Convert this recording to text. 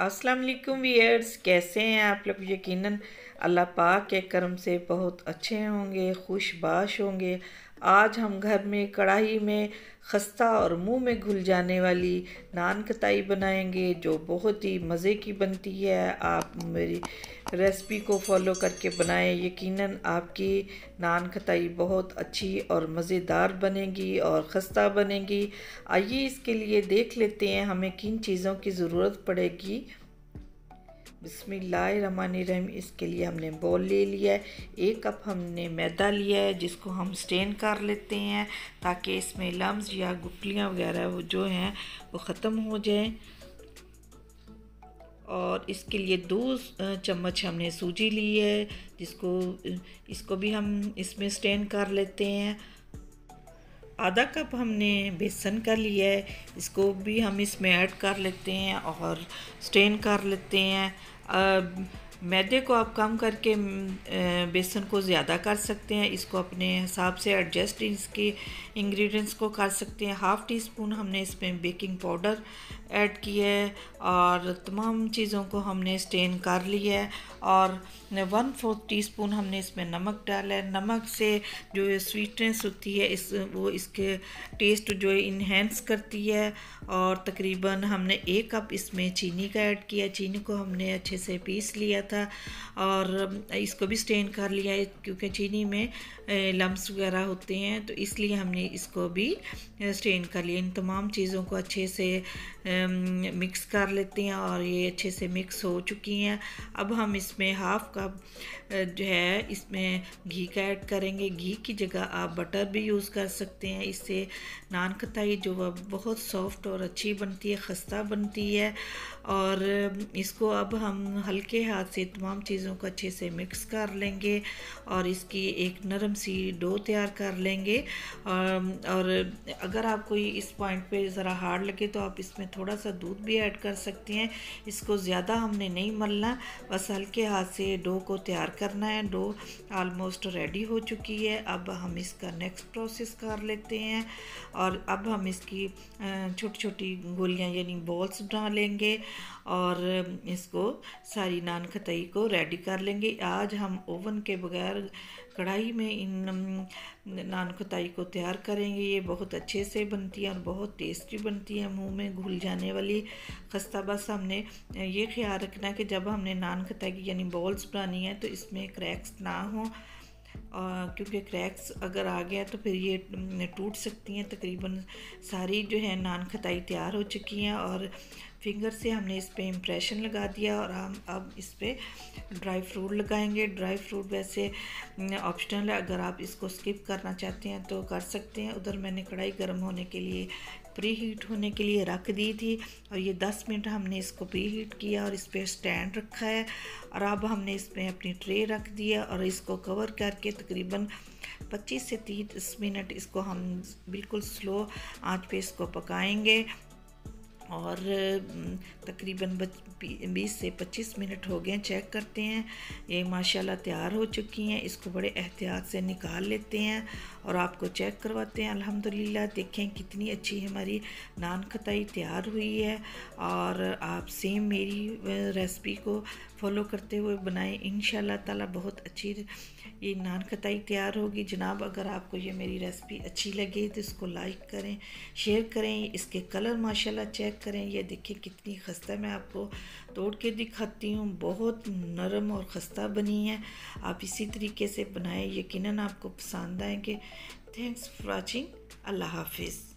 असलम वीयर्स कैसे हैं आप लोग यकीनन अल्लाह पाक के करम से बहुत अच्छे होंगे खुशबाश होंगे आज हम घर में कढ़ाई में खस्ता और मुंह में घुल जाने वाली नान कताई बनाएंगे जो बहुत ही मज़े की बनती है आप मेरी रेसिपी को फॉलो करके बनाएं यकीनन आपकी नान कताई बहुत अच्छी और मज़ेदार बनेगी और खस्ता बनेगी आइए इसके लिए देख लेते हैं हमें किन चीज़ों की ज़रूरत पड़ेगी रहीम इसके लिए हमने बॉल ले लिया है एक कप हमने मैदा लिया है जिसको हम स्टेन कर लेते हैं ताकि इसमें लम्स या गुटलियाँ वगैरह वो जो हैं वो ख़त्म हो जाएं और इसके लिए दो चम्मच हमने सूजी ली है जिसको इसको भी हम इसमें स्टेन कर लेते हैं आधा कप हमने बेसन का लिया है इसको भी हम इसमें ऐड कर लेते हैं और स्ट्रेन कर लेते हैं मैदे को आप कम करके बेसन को ज़्यादा कर सकते हैं इसको अपने हिसाब से एडजस्ट इसके इंग्रेडिएंट्स को कर सकते हैं हाफ़ टी स्पून हमने इसमें बेकिंग पाउडर ऐड की है और तमाम चीज़ों को हमने स्टेन कर लिया है और वन फोर्थ टीस्पून हमने इसमें नमक डाला है नमक से जो स्वीटनेस होती है इस वो इसके टेस्ट जो है इन्हेंस करती है और तकरीबन हमने एक कप इसमें चीनी का ऐड किया चीनी को हमने अच्छे से पीस लिया था और इसको भी स्टेन कर लिया है क्योंकि चीनी में लम्स वगैरह होते हैं तो इसलिए हमने इसको भी स्टेन कर लिया इन तमाम चीज़ों को अच्छे से मिक्स कर लेते हैं और ये अच्छे से मिक्स हो चुकी हैं अब हम इसमें हाफ़ कप जो है इसमें घी का ऐड करेंगे घी की जगह आप बटर भी यूज़ कर सकते हैं इससे नान खताई जो बहुत सॉफ्ट और अच्छी बनती है खस्ता बनती है और इसको अब हम हल्के हाथ से तमाम चीज़ों को अच्छे से मिक्स कर लेंगे और इसकी एक नरम सी डो तैयार कर लेंगे और, और अगर आप कोई इस पॉइंट पे ज़रा हार्ड लगे तो आप इसमें थोड़ा थोड़ा सा दूध भी ऐड कर सकती हैं इसको ज़्यादा हमने नहीं मलना बस हल्के हाथ से डो को तैयार करना है डो आलमोस्ट रेडी हो चुकी है अब हम इसका नेक्स्ट प्रोसेस कर लेते हैं और अब हम इसकी छोटी छोटी गोलियां यानी बॉल्स बना लेंगे और इसको सारी नान खतई को रेडी कर लेंगे आज हम ओवन के बगैर कढ़ाई में इन नान खताई को तैयार करेंगे ये बहुत अच्छे से बनती है और बहुत टेस्टी बनती है मुंह में घुल जाने वाली खस्ता बस हमने ये ख्याल रखना कि जब हमने नान खताई की यानी बॉल्स बनानी है तो इसमें क्रैक्स ना हों और क्योंकि क्रैक्स अगर आ गया तो फिर ये टूट सकती हैं तकरीबन सारी जो है नान खताई तैयार हो चुकी हैं और फिंगर से हमने इस पर इम्प्रेशन लगा दिया और हम अब इस पर ड्राई फ्रूट लगाएंगे ड्राई फ्रूट वैसे ऑप्शनल है अगर आप इसको स्किप करना चाहते हैं तो कर सकते हैं उधर मैंने कढ़ाई गर्म होने के लिए प्री हीट होने के लिए रख दी थी और ये 10 मिनट हमने इसको प्री हीट किया और इस पर स्टैंड रखा है और अब हमने इस पर अपनी ट्रे रख दिया और इसको कवर करके तकरीबन 25 से 30 मिनट इसको हम बिल्कुल स्लो आंच पे इसको पकाएंगे और तकरीबन बीस से पच्चीस मिनट हो गए चेक करते हैं ये माशाल्लाह तैयार हो चुकी हैं इसको बड़े एहतियात से निकाल लेते हैं और आपको चेक करवाते हैं अल्हम्दुलिल्लाह देखें कितनी अच्छी हमारी नान खताई तैयार हुई है और आप सेम मेरी रेसिपी को फॉलो करते हुए बनाएं इन ताला बहुत अच्छी ये नान खताई तैयार होगी जनाब अगर आपको ये मेरी रेसिपी अच्छी लगे तो इसको लाइक करें शेयर करें इसके कलर माशाल्लाह चेक करें ये देखिए कितनी खस्ता मैं आपको तोड़ के दिखाती हूँ बहुत नरम और खस्ता बनी है आप इसी तरीके से बनाएं यकीनन आपको पसंद आएंगे थैंक्स फॉर वॉचिंग अल्लाह हाफिज़